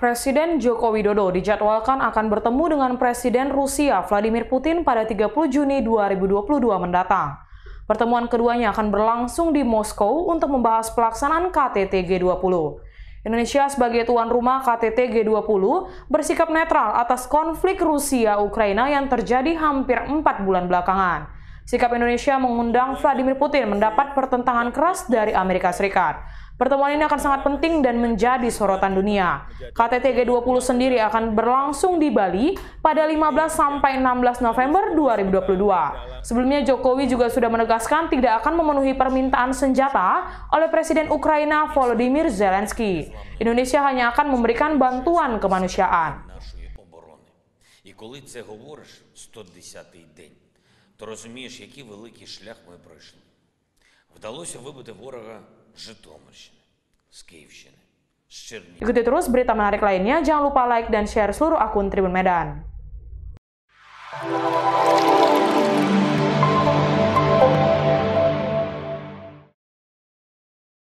Presiden Joko Widodo dijadwalkan akan bertemu dengan Presiden Rusia Vladimir Putin pada 30 Juni 2022 mendatang. Pertemuan keduanya akan berlangsung di Moskow untuk membahas pelaksanaan KTT G20. Indonesia sebagai tuan rumah KTT G20 bersikap netral atas konflik Rusia-Ukraina yang terjadi hampir 4 bulan belakangan. Sikap Indonesia mengundang Vladimir Putin mendapat pertentangan keras dari Amerika Serikat. Pertemuan ini akan sangat penting dan menjadi sorotan dunia. KTT G20 sendiri akan berlangsung di Bali pada 15 sampai 16 November 2022. Sebelumnya Jokowi juga sudah menegaskan tidak akan memenuhi permintaan senjata oleh Presiden Ukraina Volodymyr Zelensky. Indonesia hanya akan memberikan bantuan kemanusiaan. то розумієш, який великий шлях ми пройшли. Вдалося вибити ворога з Житомирщини, з Київщини, з Чернігів. Ikuti terus berita menarik lainnya. Jangan lupa like dan share seluruh akun Tribun Medan.